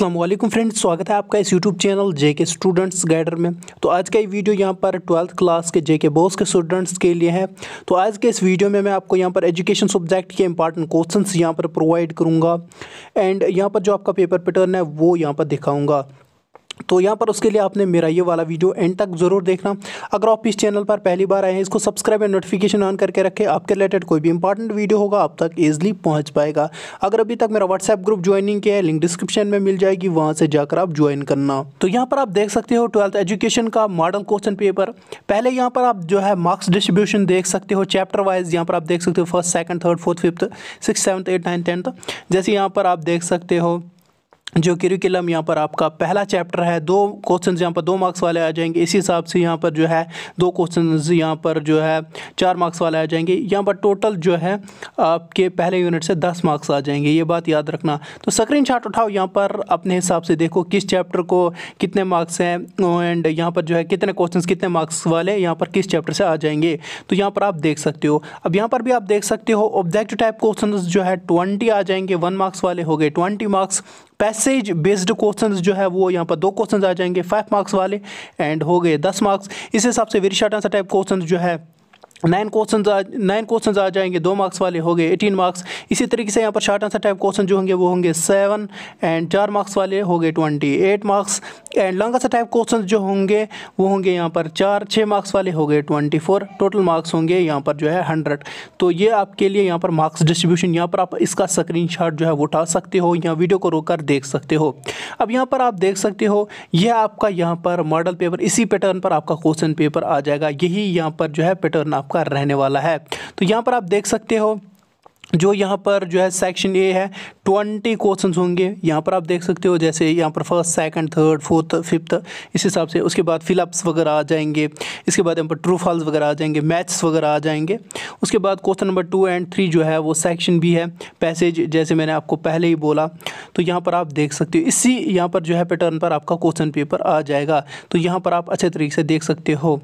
Aslam friends स्वागत है आपका इस यूट्यूब चैनल जे के स्टूडेंट्स गाइडर में तो आज का ये वीडियो यहाँ पर ट्वेल्थ क्लास के जे के बोस के स्टूडेंट्स के लिए है तो आज के इस वीडियो में मैं आपको यहाँ पर एजुकेशन सब्जेक्ट के इंपॉर्टेंट क्वेश्चंस यहाँ पर प्रोवाइड करूँगा एंड यहाँ पर जो आपका पेपर पैटर्न है वो यहाँ पर दिखाऊँगा तो यहाँ पर उसके लिए आपने मेरा ये वाला वीडियो एंड तक ज़रूर देखना अगर आप इस चैनल पर पहली बार आए हैं इसको सब्सक्राइब एंड नोटिफिकेशन ऑन करके रखें आपके रिलेटेड कोई भी इंपॉर्टेंट वीडियो होगा आप तक ईजिली पहुँच पाएगा अगर अभी तक मेरा व्हाट्सएप ग्रुप ज्वाइनिंग किया है लिंक डिस्क्रिप्शन में मिल जाएगी वहाँ से जाकर आप ज्वाइन करना तो यहाँ पर आप देख सकते हो ट्वेल्थ एजुकेशन का मॉडल क्वेश्चन पेपर पहले यहाँ पर आप जो है मार्क्स डिस्ट्रीब्यूशन देख सकते हो चैप्टर वाइज यहाँ पर आप देख सकते हो first second third fourth fifth six seventh eight nine tenth जैसे यहाँ पर आप देख सकते हो जो करिकुलम यहाँ पर आपका पहला चैप्टर है दो क्वेश्चन यहाँ पर दो मार्क्स वाले आ जाएंगे इसी हिसाब से यहाँ पर जो है दो क्वेश्चन यहाँ पर जो है चार मार्क्स वाले आ जाएंगे यहाँ पर टोटल जो है आपके पहले यूनिट से दस मार्क्स आ जाएंगे ये बात याद रखना तो स्क्रीन शॉट उठाओ यहाँ पर अपने हिसाब से देखो किस चैप्टर को कितने मार्क्स हैं एंड यहाँ पर जो है कितने क्वेश्चन कितने मार्क्स वाले यहाँ पर किस चैप्टर से आ जाएंगे तो यहाँ पर आप देख सकते हो अब यहाँ पर भी आप देख सकते हो ऑब्जेक्ट टाइप क्वेश्चन जो है ट्वेंटी आ जाएंगे वन मार्क्स वाले हो गए twenty marks passage based question जो है वो यहाँ पर दो क्वेश्चन आ जाएंगे फाइव मार्क्स वाले एंड हो गए दस मार्क्स इस हिसाब से very short answer type question जो है नाइन क्वेश्चन नाइन क्वेश्चन आ जाएंगे दो मार्क्स वाले हो गए एटीन मार्क्स इसी तरीके से यहाँ पर शार्ट आंसर टाइप क्वेश्चन जो होंगे वो होंगे सेवन एंड चार मार्क्स वाले हो गए twenty eight marks and long answer type question जो होंगे वो होंगे यहाँ पर चार छः मार्क्स वाले हो गए ट्वेंटी फोर टोटल मार्क्स होंगे यहाँ पर जो है हंड्रेड तो ये आपके लिए यहाँ पर मार्क्स डिस्ट्रीब्यूशन यहाँ पर आप इसका स्क्रीन जो है वो उठा सकते हो या वीडियो को रोक देख सकते हो अब यहाँ पर आप देख सकते हो यह आपका यहाँ पर मॉडल पेपर इसी पैटर्न पर आपका क्वेश्चन पेपर आ जाएगा यही यहाँ पर जो है पैटर्न आप आपका रहने वाला है तो यहाँ पर आप देख सकते हो जो यहाँ पर जो है सेक्शन ए है ट्वेंटी क्वेश्चन होंगे यहाँ पर आप देख सकते हो जैसे यहाँ पर first second third fourth fifth इस हिसाब से उसके बाद फिलअप्स वगैरह आ जाएंगे इसके बाद यहाँ पर ट्रू फॉल्स वगैरह आ जाएंगे मैथ्स वगैरह आ जाएंगे उसके बाद question number two and three जो है वो सेक्शन बी है पैसेज जैसे मैंने आपको पहले ही बोला तो यहाँ पर आप देख सकते हो इसी यहाँ पर जो है पैटर्न पर आपका क्वेश्चन पेपर आ जाएगा तो यहाँ पर आप अच्छे तरीके से देख सकते हो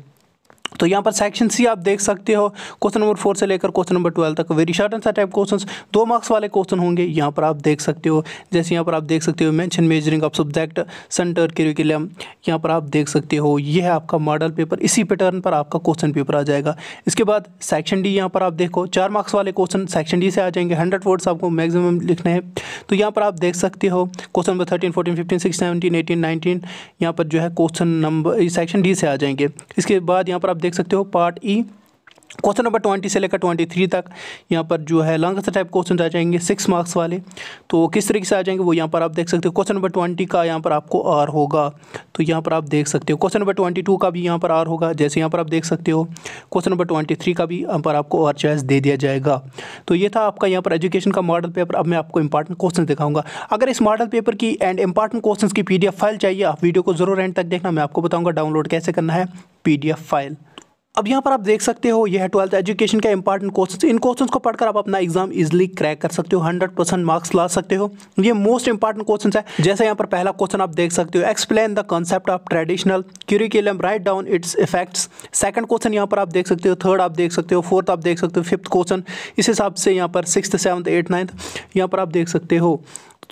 तो यहाँ पर सेक्शन सी आप देख सकते हो क्वेश्चन नंबर फोर से लेकर क्वेश्चन नंबर ट्वेल्व तक very short answer type question दो मार्क्स वाले क्वेश्चन होंगे यहाँ पर आप देख सकते हो जैसे यहाँ पर आप देख सकते हो mention measuring of subject centre curriculum यहाँ पर आप देख सकते हो ये है आपका मॉडल पेपर इसी पैटर्न पर आपका क्वेश्चन पेपर आ जाएगा इसके बाद सेक्शन डी यहाँ पर आप देखो चार मार्क्स वाले क्वेश्चन सेक्शन डी से आ जाएंगे हंड्रेड वर्ड्स आपको मैक्सिमम लिखने हैं तो यहाँ पर आप देख सकते हो question number thirteen fourteen fifteen six seventeen eighteen nineteen यहाँ पर जो है क्वेश्चन नंबर सेक्शन डी से आ जाएंगे इसके बाद यहाँ पर आप देख सकते हो part E question number twenty से लेकर ट्वेंटी थ्री तक यहाँ पर जो है लॉन्गेस्ट टाइप क्वेश्चन आ जाएंगे सिक्स मार्क्स वाले तो किस तरीके से आ जाएंगे वो यहाँ पर आप देख सकते हो क्वेश्चन नंबर ट्वेंटी का यहाँ पर आपको आर होगा तो यहाँ पर आप देख सकते हो क्वेश्चन नंबर ट्वेंटी टू का भी यहाँ पर आर होगा जैसे यहाँ पर आप देख सकते हो क्वेश्चन नंबर ट्वेंटी थ्री का भी यहाँ पर आपको आर चॉइस दे दिया जाएगा तो ये था आपका यहाँ पर एजुकेशन का मॉडल पेपर अब मैं आपको इंपॉर्टेंट क्वेश्चन दिखाऊंगा अगर इस मॉडल पेपर की एंड इंपॉर्टेंट क्वेश्चन की पी फाइल चाहिए आप वीडियो को जरूर एंड तक देखना मैं आपको बताऊँगा डाउनलोड कैसे करना है पी फाइल अब यहाँ पर आप देख सकते हो यह है ट्वेल्थ एजुकेशन का इंपॉर्टेंट क्वेश्चन इन क्वेश्चन को पढ़कर आप अपना एग्जाम इजिली क्रैक कर सकते हो 100 परसेंट मार्क्स ला सकते हो ये मोस्ट इंपॉर्टेंट क्वेश्चन है जैसे यहाँ पर पहला क्वेश्चन आप देख सकते हो explain the concept of traditional curriculum write down its effects second question यहाँ पर आप देख सकते हो थर्ड आप देख सकते हो फोर्थ आप देख सकते हो फिफ्थ क्वेश्चन इस हिसाब से यहाँ पर सिक्स सेवन्थ एट नाइन्थ यहाँ पर आप देख सकते हो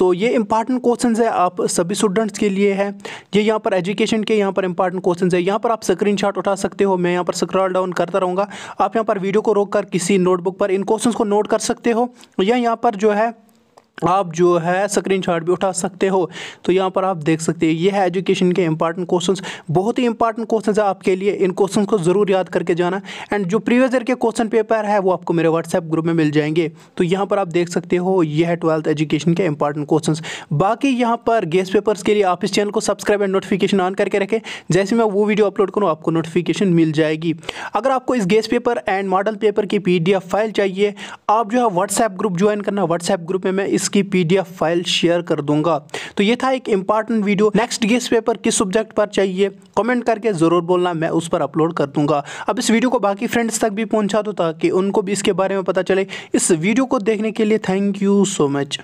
तो ये इंपॉर्टेंट क्वेश्चन है आप सभी स्टूडेंट्स के लिए है ये यहाँ पर एजुकेशन के यहाँ पर इंपॉर्टेंट क्वेश्चन है यहाँ पर आप स्क्रीन उठा सकते हो मैं यहाँ पर स्क्रॉल डाउन करता रहूँगा आप यहाँ पर वीडियो को रोक कर किसी नोटबुक पर इन क्वेश्चन को नोट कर सकते हो या यहाँ पर जो है आप जो है स्क्रीनशॉट भी उठा सकते हो तो यहाँ पर आप देख सकते हैं ये है एजुकेशन के इंपॉर्टेंट क्वेश्चंस बहुत ही इंपॉर्टेंट क्वेश्चंस है आपके लिए इन क्वेश्चंस को ज़रूर याद करके जाना एंड जो प्रीवियस ईयर के क्वेश्चन पेपर है वो आपको मेरे व्हाट्सएप ग्रुप में मिल जाएंगे तो यहाँ पर आप देख सकते हो यह है ट्वेल्थ एजुकेशन के इंपॉर्टेंट क्वेश्चन बाकी यहाँ पर गेस्ट पेपर्स के लिए आप इस चैनल को सब्सक्राइब एंड नोटिफिकेशन ऑन करके रखें जैसे मैं वो वीडियो अपलोड करूँ आपको नोटिफिकेशन मिल जाएगी अगर आपको इस guess paper and model paper की पी फाइल चाहिए आप जो है व्हाट्सएप ग्रुप ज्वाइन करना व्हाट्सएप ग्रुप में मैं इस इसकी पीडीएफ फाइल शेयर कर दूंगा तो ये था एक important video next guess paper किस सब्जेक्ट पर चाहिए कमेंट करके ज़रूर बोलना मैं उस पर अपलोड कर दूंगा अब इस वीडियो को बाकी फ्रेंड्स तक भी पहुंचा दो ताकि उनको भी इसके बारे में पता चले इस वीडियो को देखने के लिए थैंक यू सो मच